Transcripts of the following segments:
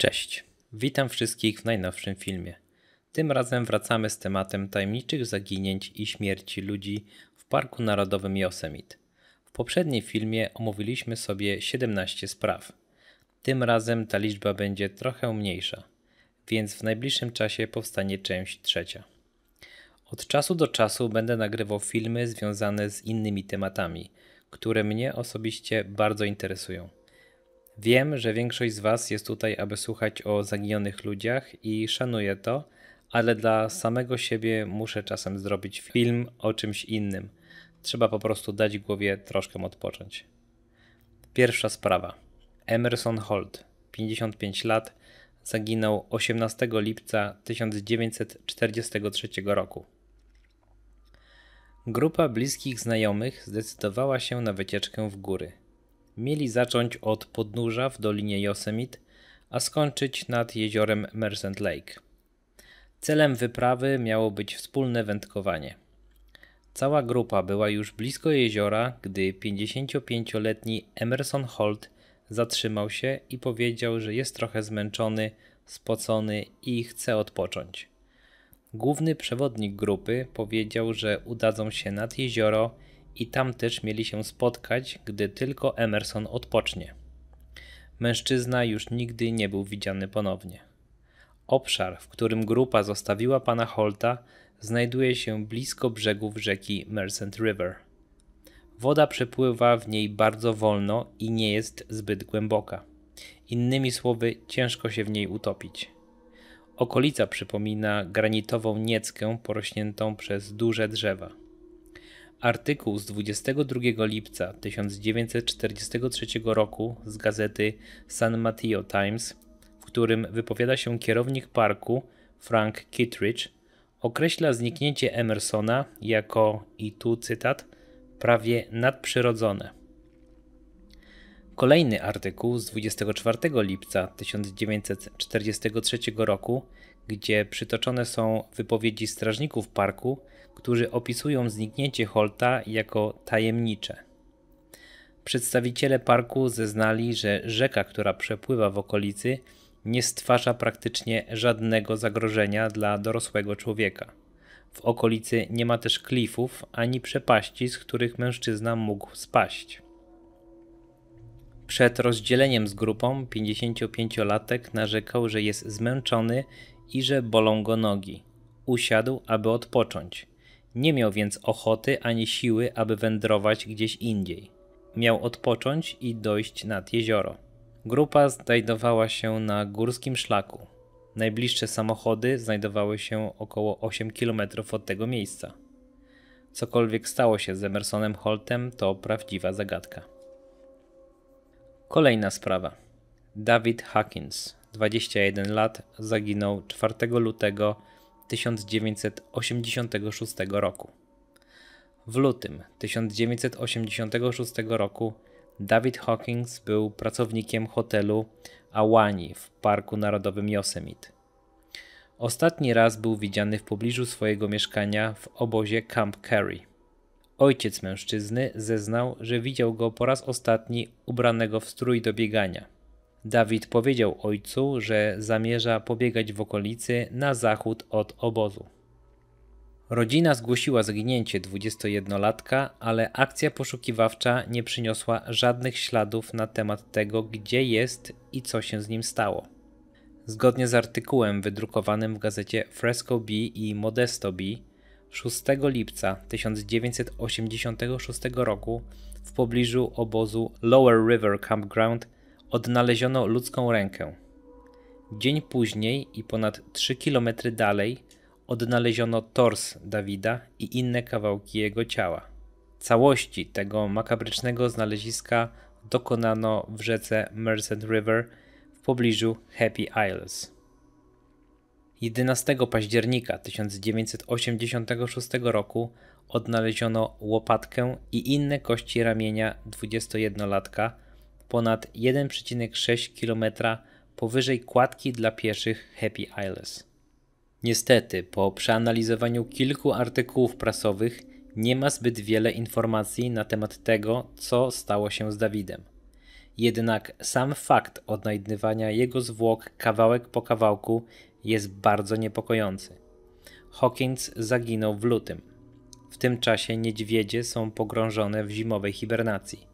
Cześć, witam wszystkich w najnowszym filmie. Tym razem wracamy z tematem tajemniczych zaginięć i śmierci ludzi w Parku Narodowym Yosemite. W poprzednim filmie omówiliśmy sobie 17 spraw. Tym razem ta liczba będzie trochę mniejsza, więc w najbliższym czasie powstanie część trzecia. Od czasu do czasu będę nagrywał filmy związane z innymi tematami, które mnie osobiście bardzo interesują. Wiem, że większość z Was jest tutaj, aby słuchać o zaginionych ludziach i szanuję to, ale dla samego siebie muszę czasem zrobić film o czymś innym. Trzeba po prostu dać głowie troszkę odpocząć. Pierwsza sprawa. Emerson Holt, 55 lat, zaginął 18 lipca 1943 roku. Grupa bliskich znajomych zdecydowała się na wycieczkę w góry – mieli zacząć od podnóża w Dolinie Yosemite, a skończyć nad jeziorem Mercent Lake. Celem wyprawy miało być wspólne wędkowanie. Cała grupa była już blisko jeziora, gdy 55-letni Emerson Holt zatrzymał się i powiedział, że jest trochę zmęczony, spocony i chce odpocząć. Główny przewodnik grupy powiedział, że udadzą się nad jezioro i tam też mieli się spotkać, gdy tylko Emerson odpocznie. Mężczyzna już nigdy nie był widziany ponownie. Obszar, w którym grupa zostawiła pana Holta, znajduje się blisko brzegów rzeki Mercent River. Woda przepływa w niej bardzo wolno i nie jest zbyt głęboka. Innymi słowy, ciężko się w niej utopić. Okolica przypomina granitową nieckę porośniętą przez duże drzewa. Artykuł z 22 lipca 1943 roku z gazety San Mateo Times, w którym wypowiada się kierownik parku Frank Kittridge, określa zniknięcie Emersona jako, i tu cytat, prawie nadprzyrodzone. Kolejny artykuł z 24 lipca 1943 roku, gdzie przytoczone są wypowiedzi strażników parku, którzy opisują zniknięcie Holta jako tajemnicze. Przedstawiciele parku zeznali, że rzeka, która przepływa w okolicy, nie stwarza praktycznie żadnego zagrożenia dla dorosłego człowieka. W okolicy nie ma też klifów ani przepaści, z których mężczyzna mógł spaść. Przed rozdzieleniem z grupą 55-latek narzekał, że jest zmęczony i że bolą go nogi. Usiadł, aby odpocząć. Nie miał więc ochoty ani siły, aby wędrować gdzieś indziej. Miał odpocząć i dojść nad jezioro. Grupa znajdowała się na górskim szlaku. Najbliższe samochody znajdowały się około 8 km od tego miejsca. Cokolwiek stało się z Emersonem Holtem, to prawdziwa zagadka. Kolejna sprawa. David Huckins, 21 lat, zaginął 4 lutego 1986 roku. W lutym 1986 roku David Hawkins był pracownikiem hotelu Awani w Parku Narodowym Yosemite. Ostatni raz był widziany w pobliżu swojego mieszkania w obozie Camp Curry. Ojciec mężczyzny zeznał, że widział go po raz ostatni ubranego w strój do biegania. Dawid powiedział ojcu, że zamierza pobiegać w okolicy na zachód od obozu. Rodzina zgłosiła zginięcie 21-latka, ale akcja poszukiwawcza nie przyniosła żadnych śladów na temat tego, gdzie jest i co się z nim stało. Zgodnie z artykułem wydrukowanym w gazecie Fresco B i Modesto B 6 lipca 1986 roku w pobliżu obozu Lower River Campground odnaleziono ludzką rękę. Dzień później i ponad 3 km dalej odnaleziono tors Dawida i inne kawałki jego ciała. Całości tego makabrycznego znaleziska dokonano w rzece Merced River w pobliżu Happy Isles. 11 października 1986 roku odnaleziono łopatkę i inne kości ramienia 21-latka, ponad 1,6 km powyżej kładki dla pieszych Happy Isles. Niestety, po przeanalizowaniu kilku artykułów prasowych nie ma zbyt wiele informacji na temat tego, co stało się z Dawidem. Jednak sam fakt odnajdywania jego zwłok kawałek po kawałku jest bardzo niepokojący. Hawkins zaginął w lutym. W tym czasie niedźwiedzie są pogrążone w zimowej hibernacji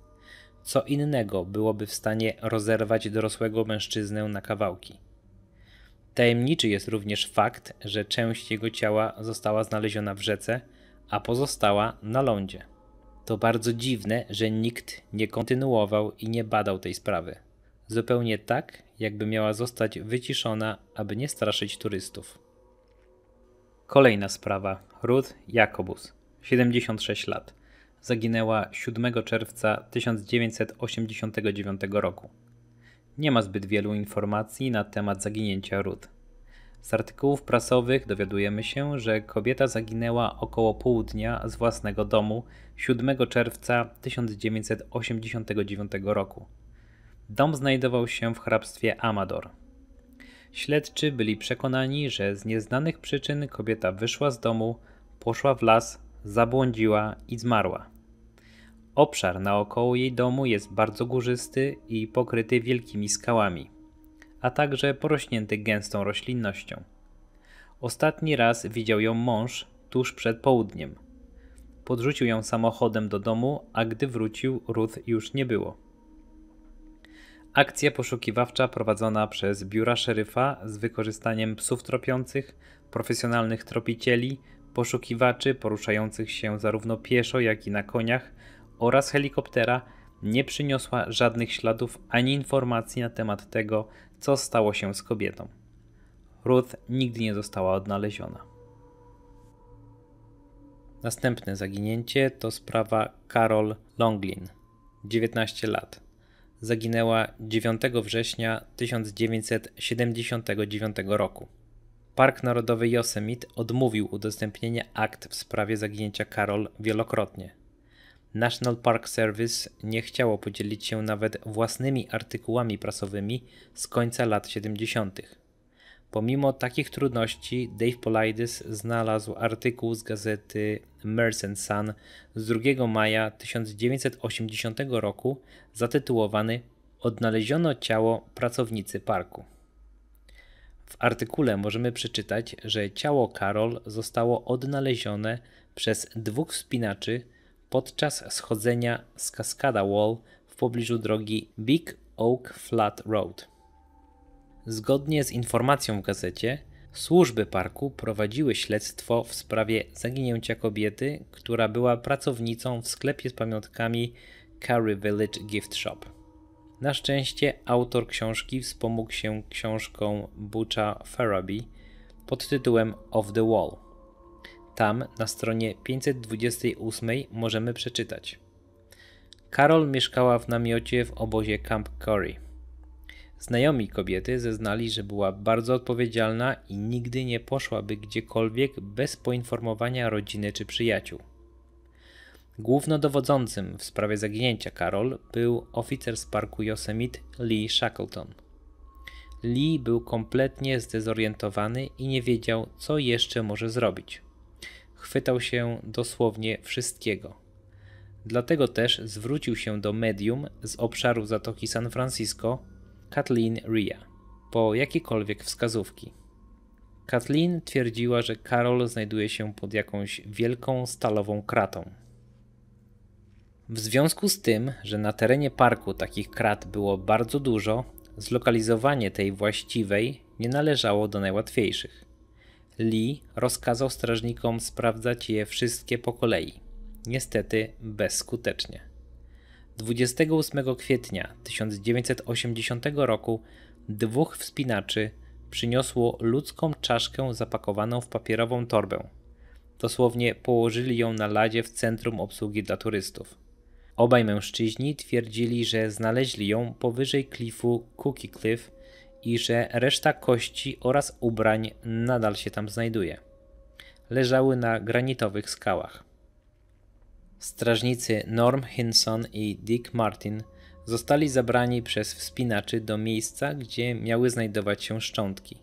co innego byłoby w stanie rozerwać dorosłego mężczyznę na kawałki. Tajemniczy jest również fakt, że część jego ciała została znaleziona w rzece, a pozostała na lądzie. To bardzo dziwne, że nikt nie kontynuował i nie badał tej sprawy. Zupełnie tak, jakby miała zostać wyciszona, aby nie straszyć turystów. Kolejna sprawa. Ruth Jakobus, 76 lat zaginęła 7 czerwca 1989 roku. Nie ma zbyt wielu informacji na temat zaginięcia Ruth. Z artykułów prasowych dowiadujemy się, że kobieta zaginęła około południa z własnego domu 7 czerwca 1989 roku. Dom znajdował się w hrabstwie Amador. Śledczy byli przekonani, że z nieznanych przyczyn kobieta wyszła z domu, poszła w las, zabłądziła i zmarła. Obszar naokoło jej domu jest bardzo górzysty i pokryty wielkimi skałami, a także porośnięty gęstą roślinnością. Ostatni raz widział ją mąż tuż przed południem. Podrzucił ją samochodem do domu, a gdy wrócił, Ruth już nie było. Akcja poszukiwawcza prowadzona przez biura szeryfa z wykorzystaniem psów tropiących, profesjonalnych tropicieli, poszukiwaczy poruszających się zarówno pieszo, jak i na koniach oraz helikoptera nie przyniosła żadnych śladów ani informacji na temat tego, co stało się z kobietą. Ruth nigdy nie została odnaleziona. Następne zaginięcie to sprawa Carol Longlin, 19 lat. Zaginęła 9 września 1979 roku. Park Narodowy Yosemite odmówił udostępnienia akt w sprawie zaginięcia Carol wielokrotnie. National Park Service nie chciało podzielić się nawet własnymi artykułami prasowymi z końca lat 70. Pomimo takich trudności, Dave Polidis znalazł artykuł z gazety and Sun z 2 maja 1980 roku zatytułowany Odnaleziono ciało pracownicy parku. W artykule możemy przeczytać, że ciało Carol zostało odnalezione przez dwóch wspinaczy podczas schodzenia z Cascada Wall w pobliżu drogi Big Oak Flat Road. Zgodnie z informacją w gazecie, służby parku prowadziły śledztwo w sprawie zaginięcia kobiety, która była pracownicą w sklepie z pamiątkami Curry Village Gift Shop. Na szczęście autor książki wspomógł się książką Butcha Faraby pod tytułem Of the Wall – tam na stronie 528 możemy przeczytać. „Carol mieszkała w namiocie w obozie Camp Curry. Znajomi kobiety zeznali, że była bardzo odpowiedzialna i nigdy nie poszłaby gdziekolwiek bez poinformowania rodziny czy przyjaciół. Głównodowodzącym w sprawie zaginięcia Carol był oficer z parku Yosemite Lee Shackleton. Lee był kompletnie zdezorientowany i nie wiedział, co jeszcze może zrobić chwytał się dosłownie wszystkiego. Dlatego też zwrócił się do medium z obszaru Zatoki San Francisco, Kathleen Ria, po jakiekolwiek wskazówki. Kathleen twierdziła, że Karol znajduje się pod jakąś wielką stalową kratą. W związku z tym, że na terenie parku takich krat było bardzo dużo, zlokalizowanie tej właściwej nie należało do najłatwiejszych. Lee rozkazał strażnikom sprawdzać je wszystkie po kolei. Niestety bezskutecznie. 28 kwietnia 1980 roku dwóch wspinaczy przyniosło ludzką czaszkę zapakowaną w papierową torbę. Dosłownie położyli ją na ladzie w centrum obsługi dla turystów. Obaj mężczyźni twierdzili, że znaleźli ją powyżej klifu Cookie Cliff i że reszta kości oraz ubrań nadal się tam znajduje. Leżały na granitowych skałach. Strażnicy Norm Hinson i Dick Martin zostali zabrani przez wspinaczy do miejsca, gdzie miały znajdować się szczątki.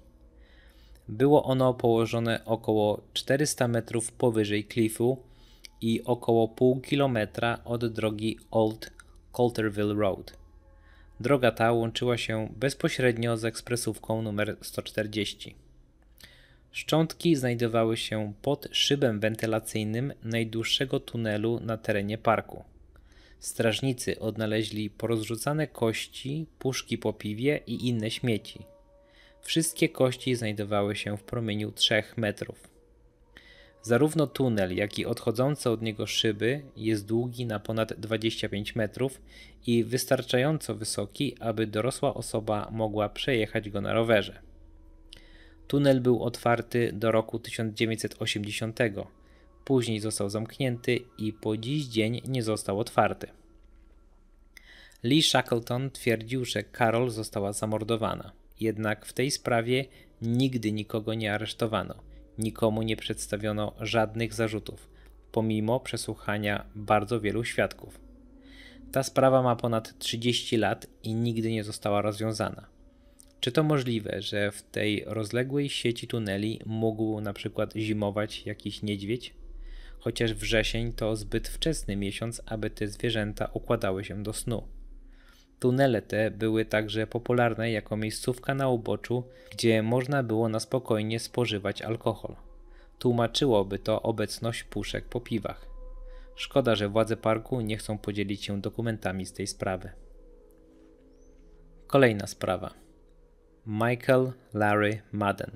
Było ono położone około 400 metrów powyżej klifu i około pół kilometra od drogi Old Coulterville Road. Droga ta łączyła się bezpośrednio z ekspresówką numer 140. Szczątki znajdowały się pod szybem wentylacyjnym najdłuższego tunelu na terenie parku. Strażnicy odnaleźli porozrzucane kości, puszki po piwie i inne śmieci. Wszystkie kości znajdowały się w promieniu 3 metrów. Zarówno tunel, jak i odchodzące od niego szyby jest długi na ponad 25 metrów i wystarczająco wysoki, aby dorosła osoba mogła przejechać go na rowerze. Tunel był otwarty do roku 1980, później został zamknięty i po dziś dzień nie został otwarty. Lee Shackleton twierdził, że Carol została zamordowana, jednak w tej sprawie nigdy nikogo nie aresztowano nikomu nie przedstawiono żadnych zarzutów, pomimo przesłuchania bardzo wielu świadków. Ta sprawa ma ponad 30 lat i nigdy nie została rozwiązana. Czy to możliwe, że w tej rozległej sieci tuneli mógł na przykład zimować jakiś niedźwiedź? Chociaż wrzesień to zbyt wczesny miesiąc, aby te zwierzęta układały się do snu. Tunele te były także popularne jako miejscówka na uboczu, gdzie można było na spokojnie spożywać alkohol. Tłumaczyłoby to obecność puszek po piwach. Szkoda, że władze parku nie chcą podzielić się dokumentami z tej sprawy. Kolejna sprawa. Michael Larry Madden,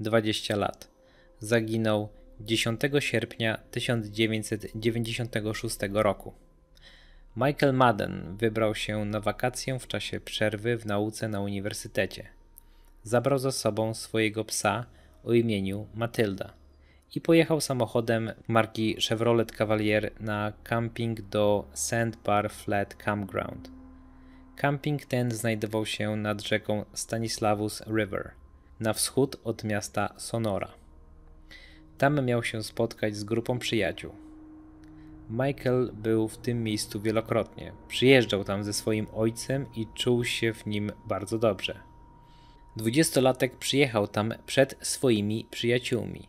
20 lat, zaginął 10 sierpnia 1996 roku. Michael Madden wybrał się na wakacje w czasie przerwy w nauce na uniwersytecie. Zabrał ze sobą swojego psa o imieniu Matylda i pojechał samochodem marki Chevrolet Cavalier na camping do Sandbar Flat Campground. Camping ten znajdował się nad rzeką Stanislavus River, na wschód od miasta Sonora. Tam miał się spotkać z grupą przyjaciół. Michael był w tym miejscu wielokrotnie. Przyjeżdżał tam ze swoim ojcem i czuł się w nim bardzo dobrze. Dwudziestolatek przyjechał tam przed swoimi przyjaciółmi.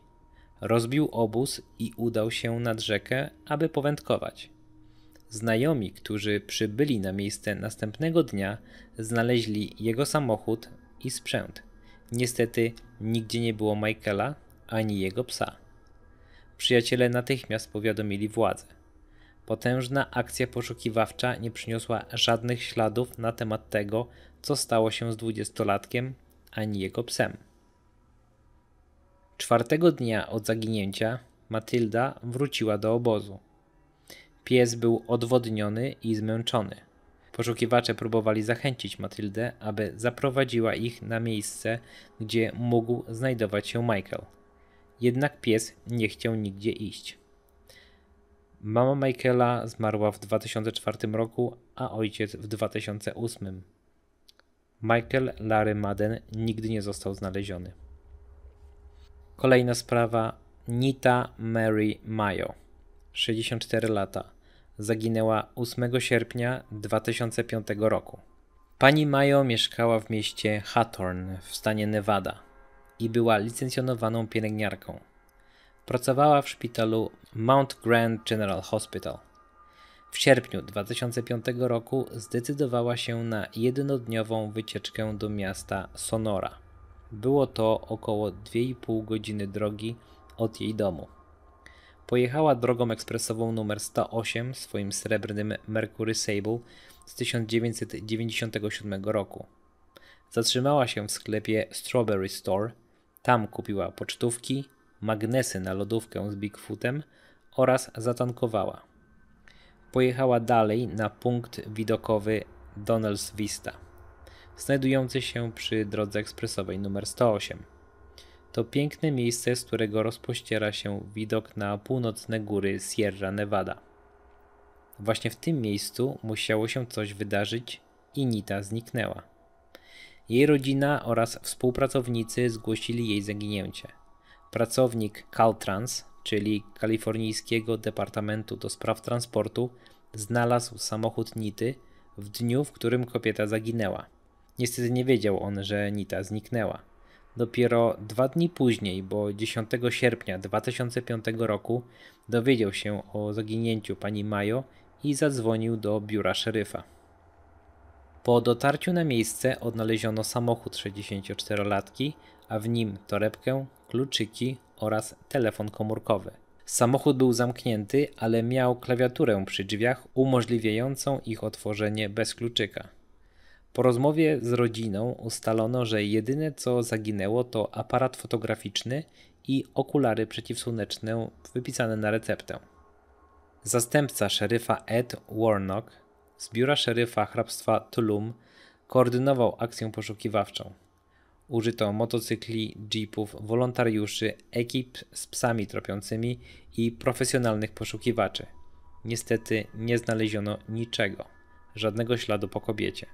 Rozbił obóz i udał się nad rzekę, aby powędkować. Znajomi, którzy przybyli na miejsce następnego dnia, znaleźli jego samochód i sprzęt. Niestety nigdzie nie było Michaela ani jego psa. Przyjaciele natychmiast powiadomili władzę. Potężna akcja poszukiwawcza nie przyniosła żadnych śladów na temat tego, co stało się z dwudziestolatkiem ani jego psem. Czwartego dnia od zaginięcia Matylda wróciła do obozu. Pies był odwodniony i zmęczony. Poszukiwacze próbowali zachęcić Matyldę, aby zaprowadziła ich na miejsce, gdzie mógł znajdować się Michael. Jednak pies nie chciał nigdzie iść. Mama Michaela zmarła w 2004 roku, a ojciec w 2008. Michael Larry Madden nigdy nie został znaleziony. Kolejna sprawa Nita Mary Mayo, 64 lata. Zaginęła 8 sierpnia 2005 roku. Pani Mayo mieszkała w mieście Hathorn w stanie Nevada i była licencjonowaną pielęgniarką. Pracowała w szpitalu Mount Grand General Hospital. W sierpniu 2005 roku zdecydowała się na jednodniową wycieczkę do miasta Sonora. Było to około 2,5 godziny drogi od jej domu. Pojechała drogą ekspresową numer 108 swoim srebrnym Mercury Sable z 1997 roku. Zatrzymała się w sklepie Strawberry Store, tam kupiła pocztówki, magnesy na lodówkę z Bigfootem oraz zatankowała. Pojechała dalej na punkt widokowy Donalds Vista, znajdujący się przy drodze ekspresowej nr 108. To piękne miejsce, z którego rozpościera się widok na północne góry Sierra Nevada. Właśnie w tym miejscu musiało się coś wydarzyć i Nita zniknęła. Jej rodzina oraz współpracownicy zgłosili jej zaginięcie – Pracownik Caltrans, czyli Kalifornijskiego Departamentu do Spraw Transportu, znalazł samochód Nity w dniu, w którym kobieta zaginęła. Niestety nie wiedział on, że Nita zniknęła. Dopiero dwa dni później, bo 10 sierpnia 2005 roku, dowiedział się o zaginięciu pani Majo i zadzwonił do biura szeryfa. Po dotarciu na miejsce odnaleziono samochód 64-latki a w nim torebkę, kluczyki oraz telefon komórkowy. Samochód był zamknięty, ale miał klawiaturę przy drzwiach umożliwiającą ich otworzenie bez kluczyka. Po rozmowie z rodziną ustalono, że jedyne co zaginęło to aparat fotograficzny i okulary przeciwsłoneczne wypisane na receptę. Zastępca szeryfa Ed Warnock z biura szeryfa hrabstwa Tulum koordynował akcję poszukiwawczą. Użyto motocykli, jeepów, wolontariuszy, ekip z psami tropiącymi i profesjonalnych poszukiwaczy. Niestety nie znaleziono niczego, żadnego śladu po kobiecie.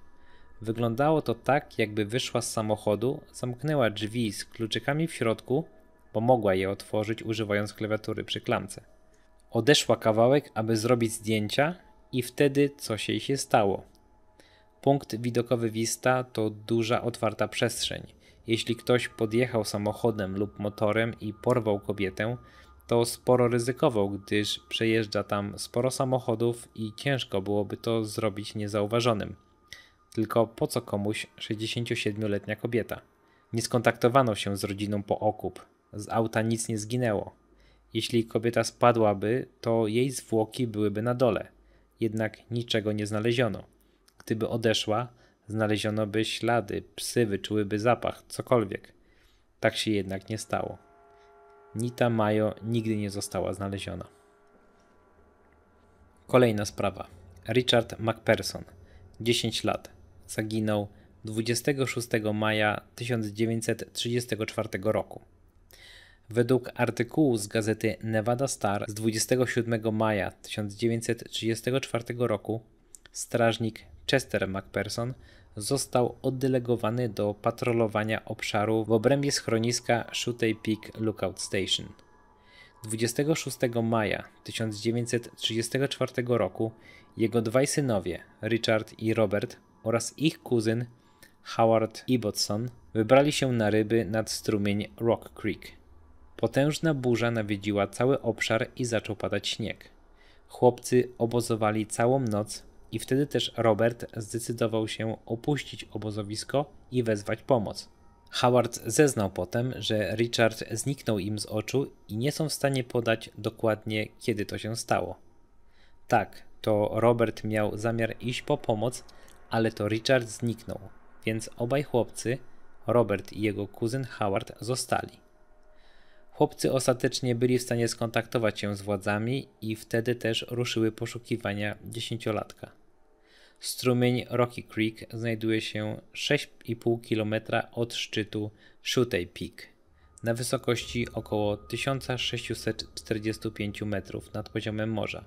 Wyglądało to tak, jakby wyszła z samochodu, zamknęła drzwi z kluczykami w środku, bo mogła je otworzyć używając klawiatury przy klamce. Odeszła kawałek, aby zrobić zdjęcia, i wtedy coś jej się stało. Punkt widokowy Vista to duża otwarta przestrzeń jeśli ktoś podjechał samochodem lub motorem i porwał kobietę, to sporo ryzykował, gdyż przejeżdża tam sporo samochodów i ciężko byłoby to zrobić niezauważonym. Tylko po co komuś 67-letnia kobieta? Nie skontaktowano się z rodziną po okup. Z auta nic nie zginęło. Jeśli kobieta spadłaby, to jej zwłoki byłyby na dole. Jednak niczego nie znaleziono. Gdyby odeszła, znaleziono by ślady, psy wyczułyby zapach, cokolwiek. Tak się jednak nie stało. Nita Majo nigdy nie została znaleziona. Kolejna sprawa. Richard McPherson, 10 lat, zaginął 26 maja 1934 roku. Według artykułu z gazety Nevada Star z 27 maja 1934 roku strażnik Chester McPherson został oddelegowany do patrolowania obszaru w obrębie schroniska Shutey Peak Lookout Station. 26 maja 1934 roku jego dwaj synowie, Richard i Robert, oraz ich kuzyn Howard Ibbotson wybrali się na ryby nad strumień Rock Creek. Potężna burza nawiedziła cały obszar i zaczął padać śnieg. Chłopcy obozowali całą noc i wtedy też Robert zdecydował się opuścić obozowisko i wezwać pomoc. Howard zeznał potem, że Richard zniknął im z oczu i nie są w stanie podać dokładnie, kiedy to się stało. Tak, to Robert miał zamiar iść po pomoc, ale to Richard zniknął, więc obaj chłopcy, Robert i jego kuzyn Howard, zostali. Chłopcy ostatecznie byli w stanie skontaktować się z władzami i wtedy też ruszyły poszukiwania dziesięciolatka. Strumień Rocky Creek znajduje się 6,5 km od szczytu Shutey Peak na wysokości około 1645 metrów nad poziomem morza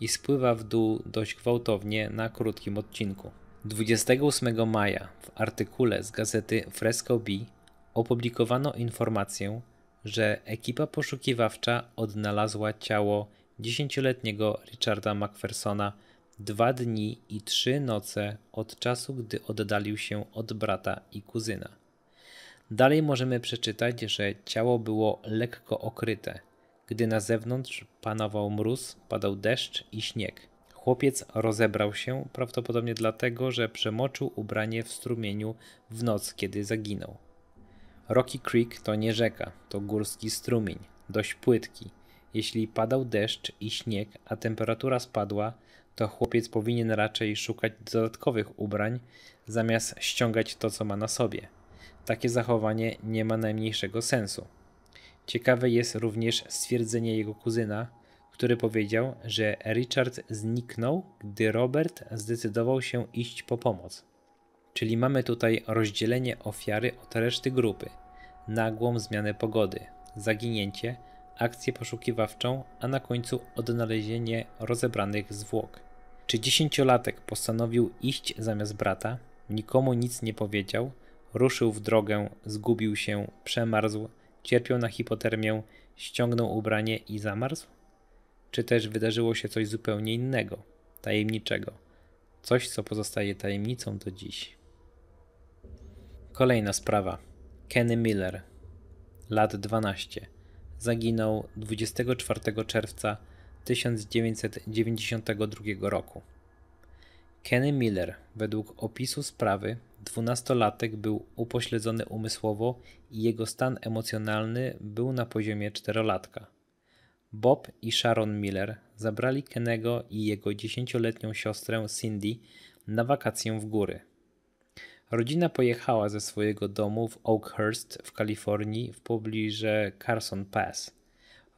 i spływa w dół dość gwałtownie na krótkim odcinku. 28 maja w artykule z gazety Fresco Bee opublikowano informację, że ekipa poszukiwawcza odnalazła ciało dziesięcioletniego Richarda McPhersona dwa dni i trzy noce od czasu, gdy oddalił się od brata i kuzyna. Dalej możemy przeczytać, że ciało było lekko okryte. Gdy na zewnątrz panował mróz, padał deszcz i śnieg. Chłopiec rozebrał się, prawdopodobnie dlatego, że przemoczył ubranie w strumieniu w noc, kiedy zaginął. Rocky Creek to nie rzeka, to górski strumień, dość płytki. Jeśli padał deszcz i śnieg, a temperatura spadła, to chłopiec powinien raczej szukać dodatkowych ubrań, zamiast ściągać to, co ma na sobie. Takie zachowanie nie ma najmniejszego sensu. Ciekawe jest również stwierdzenie jego kuzyna, który powiedział, że Richard zniknął, gdy Robert zdecydował się iść po pomoc. Czyli mamy tutaj rozdzielenie ofiary od reszty grupy, nagłą zmianę pogody, zaginięcie, akcję poszukiwawczą, a na końcu odnalezienie rozebranych zwłok. Czy dziesięciolatek postanowił iść zamiast brata, nikomu nic nie powiedział, ruszył w drogę, zgubił się, przemarzł, cierpiał na hipotermię, ściągnął ubranie i zamarzł? Czy też wydarzyło się coś zupełnie innego, tajemniczego, coś co pozostaje tajemnicą do dziś? Kolejna sprawa. Kenny Miller, lat 12 zaginął 24 czerwca 1992 roku. Kenny Miller, według opisu sprawy, dwunastolatek był upośledzony umysłowo i jego stan emocjonalny był na poziomie czterolatka. Bob i Sharon Miller zabrali Kennego i jego dziesięcioletnią siostrę Cindy na wakacje w góry. Rodzina pojechała ze swojego domu w Oakhurst w Kalifornii w pobliżu Carson Pass.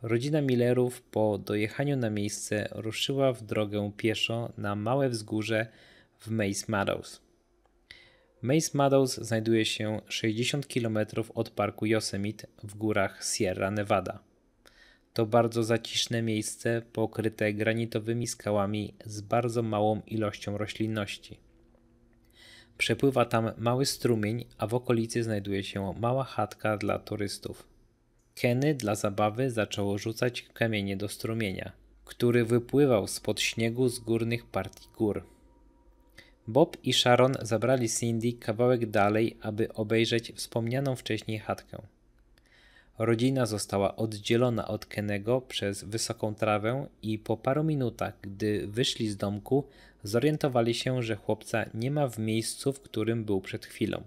Rodzina Millerów po dojechaniu na miejsce ruszyła w drogę pieszo na małe wzgórze w Mace Meadows. Mace Meadows znajduje się 60 km od parku Yosemite w górach Sierra Nevada. To bardzo zaciszne miejsce pokryte granitowymi skałami z bardzo małą ilością roślinności. Przepływa tam mały strumień, a w okolicy znajduje się mała chatka dla turystów. Kenny dla zabawy zaczęło rzucać kamienie do strumienia, który wypływał spod śniegu z górnych partii gór. Bob i Sharon zabrali Cindy kawałek dalej, aby obejrzeć wspomnianą wcześniej chatkę. Rodzina została oddzielona od Kenego przez wysoką trawę i po paru minutach, gdy wyszli z domku, zorientowali się, że chłopca nie ma w miejscu, w którym był przed chwilą.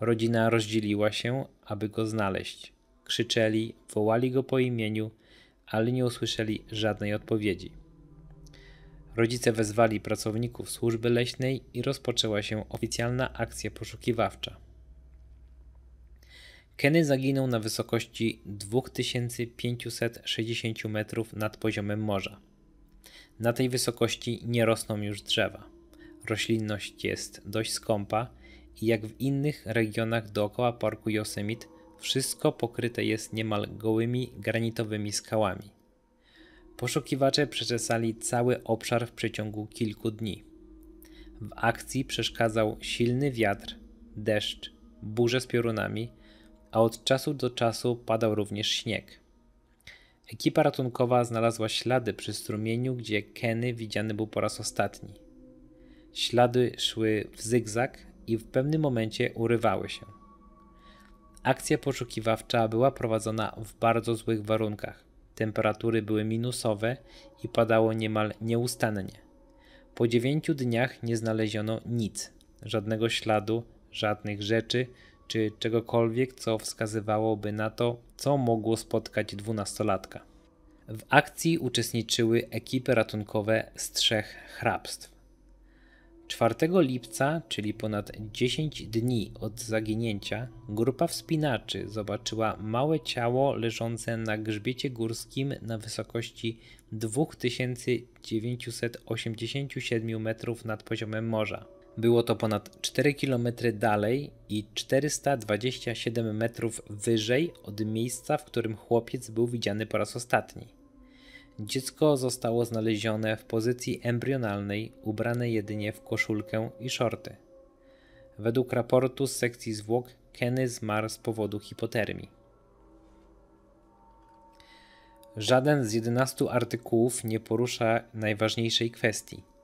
Rodzina rozdzieliła się, aby go znaleźć. Krzyczeli, wołali go po imieniu, ale nie usłyszeli żadnej odpowiedzi. Rodzice wezwali pracowników służby leśnej i rozpoczęła się oficjalna akcja poszukiwawcza. Kenny zaginął na wysokości 2560 metrów nad poziomem morza. Na tej wysokości nie rosną już drzewa. Roślinność jest dość skąpa i jak w innych regionach dookoła parku Yosemite, wszystko pokryte jest niemal gołymi granitowymi skałami. Poszukiwacze przeczesali cały obszar w przeciągu kilku dni. W akcji przeszkadzał silny wiatr, deszcz, burze z piorunami – a od czasu do czasu padał również śnieg. Ekipa ratunkowa znalazła ślady przy strumieniu, gdzie Kenny widziany był po raz ostatni. Ślady szły w zygzak i w pewnym momencie urywały się. Akcja poszukiwawcza była prowadzona w bardzo złych warunkach. Temperatury były minusowe i padało niemal nieustannie. Po dziewięciu dniach nie znaleziono nic, żadnego śladu, żadnych rzeczy, czy czegokolwiek, co wskazywałoby na to, co mogło spotkać dwunastolatka. W akcji uczestniczyły ekipy ratunkowe z trzech hrabstw. 4 lipca, czyli ponad 10 dni od zaginięcia, grupa wspinaczy zobaczyła małe ciało leżące na grzbiecie górskim na wysokości 2987 metrów nad poziomem morza. Było to ponad 4 km dalej i 427 metrów wyżej od miejsca, w którym chłopiec był widziany po raz ostatni. Dziecko zostało znalezione w pozycji embrionalnej, ubrane jedynie w koszulkę i szorty. Według raportu z sekcji zwłok, Kenny zmarł z powodu hipotermii. Żaden z 11 artykułów nie porusza najważniejszej kwestii –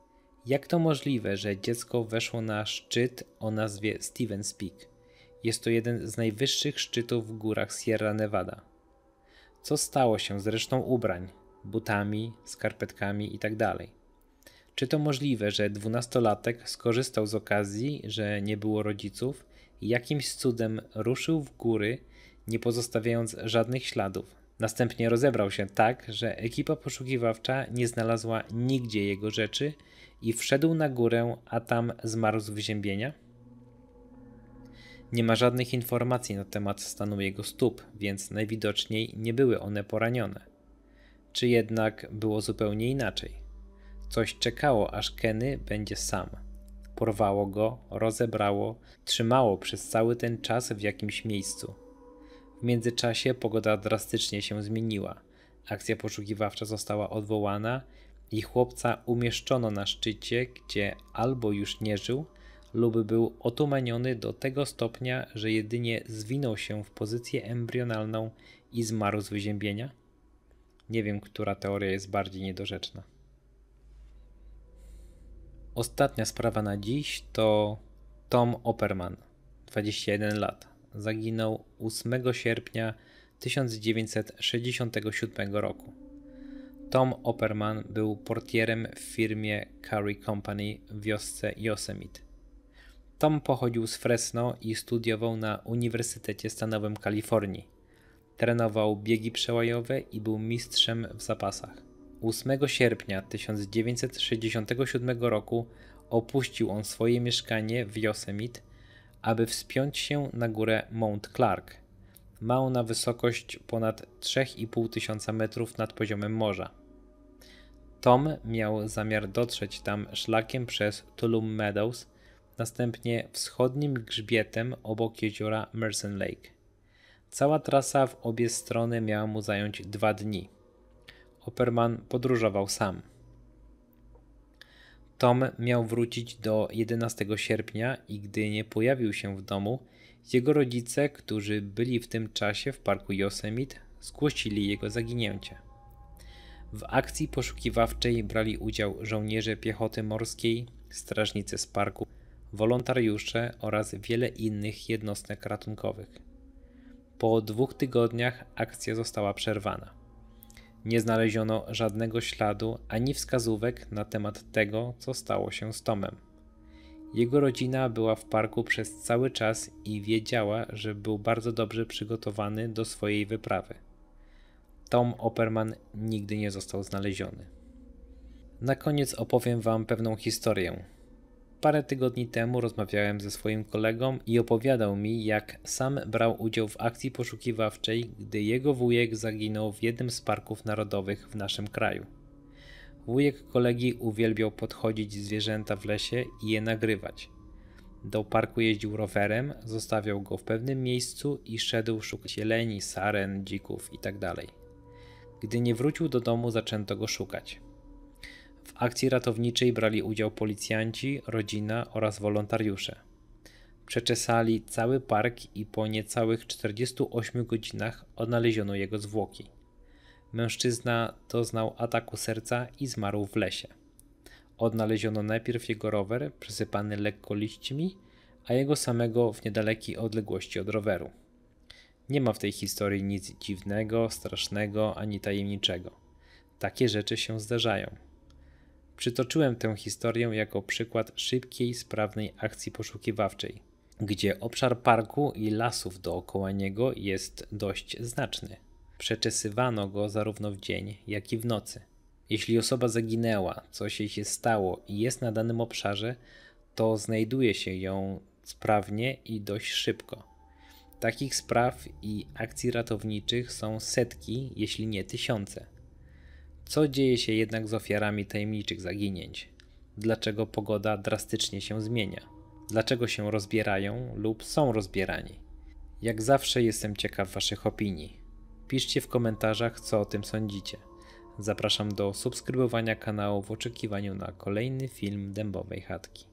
jak to możliwe, że dziecko weszło na szczyt o nazwie Stevens Peak? Jest to jeden z najwyższych szczytów w górach Sierra Nevada. Co stało się z resztą ubrań, butami, skarpetkami itd.? Tak Czy to możliwe, że dwunastolatek skorzystał z okazji, że nie było rodziców i jakimś cudem ruszył w góry, nie pozostawiając żadnych śladów, Następnie rozebrał się tak, że ekipa poszukiwawcza nie znalazła nigdzie jego rzeczy i wszedł na górę, a tam zmarł z wyziębienia. Nie ma żadnych informacji na temat stanu jego stóp, więc najwidoczniej nie były one poranione. Czy jednak było zupełnie inaczej? Coś czekało, aż Kenny będzie sam. Porwało go, rozebrało, trzymało przez cały ten czas w jakimś miejscu. W międzyczasie pogoda drastycznie się zmieniła. Akcja poszukiwawcza została odwołana i chłopca umieszczono na szczycie, gdzie albo już nie żył, lub był otumaniony do tego stopnia, że jedynie zwinął się w pozycję embrionalną i zmarł z wyziębienia? Nie wiem, która teoria jest bardziej niedorzeczna. Ostatnia sprawa na dziś to Tom Opperman, 21 lat, zaginął 8 sierpnia 1967 roku. Tom Opperman był portierem w firmie Curry Company w wiosce Yosemite. Tom pochodził z Fresno i studiował na Uniwersytecie Stanowym Kalifornii. Trenował biegi przełajowe i był mistrzem w zapasach. 8 sierpnia 1967 roku opuścił on swoje mieszkanie w Yosemite aby wspiąć się na górę Mount Clark. Ma ona wysokość ponad 3500 metrów nad poziomem morza. Tom miał zamiar dotrzeć tam szlakiem przez Tulum Meadows, następnie wschodnim grzbietem obok jeziora Merson Lake. Cała trasa w obie strony miała mu zająć dwa dni. Opperman podróżował sam. Tom miał wrócić do 11 sierpnia i gdy nie pojawił się w domu, jego rodzice, którzy byli w tym czasie w parku Yosemite, zgłosili jego zaginięcie. W akcji poszukiwawczej brali udział żołnierze piechoty morskiej, strażnicy z parku, wolontariusze oraz wiele innych jednostek ratunkowych. Po dwóch tygodniach akcja została przerwana. Nie znaleziono żadnego śladu ani wskazówek na temat tego, co stało się z Tomem. Jego rodzina była w parku przez cały czas i wiedziała, że był bardzo dobrze przygotowany do swojej wyprawy. Tom Opperman nigdy nie został znaleziony. Na koniec opowiem Wam pewną historię, Parę tygodni temu rozmawiałem ze swoim kolegą i opowiadał mi, jak sam brał udział w akcji poszukiwawczej, gdy jego wujek zaginął w jednym z parków narodowych w naszym kraju. Wujek kolegi uwielbiał podchodzić zwierzęta w lesie i je nagrywać. Do parku jeździł rowerem, zostawiał go w pewnym miejscu i szedł szukać jeleni, saren, dzików itd. Tak gdy nie wrócił do domu, zaczęto go szukać. W akcji ratowniczej brali udział policjanci, rodzina oraz wolontariusze. Przeczesali cały park i po niecałych 48 godzinach odnaleziono jego zwłoki. Mężczyzna doznał ataku serca i zmarł w lesie. Odnaleziono najpierw jego rower przysypany lekko liśćmi, a jego samego w niedalekiej odległości od roweru. Nie ma w tej historii nic dziwnego, strasznego ani tajemniczego. Takie rzeczy się zdarzają. Przytoczyłem tę historię jako przykład szybkiej, sprawnej akcji poszukiwawczej, gdzie obszar parku i lasów dookoła niego jest dość znaczny. Przeczesywano go zarówno w dzień, jak i w nocy. Jeśli osoba zaginęła, coś jej się stało i jest na danym obszarze, to znajduje się ją sprawnie i dość szybko. Takich spraw i akcji ratowniczych są setki, jeśli nie tysiące. Co dzieje się jednak z ofiarami tajemniczych zaginięć? Dlaczego pogoda drastycznie się zmienia? Dlaczego się rozbierają lub są rozbierani? Jak zawsze jestem ciekaw Waszych opinii. Piszcie w komentarzach, co o tym sądzicie. Zapraszam do subskrybowania kanału w oczekiwaniu na kolejny film Dębowej Chatki.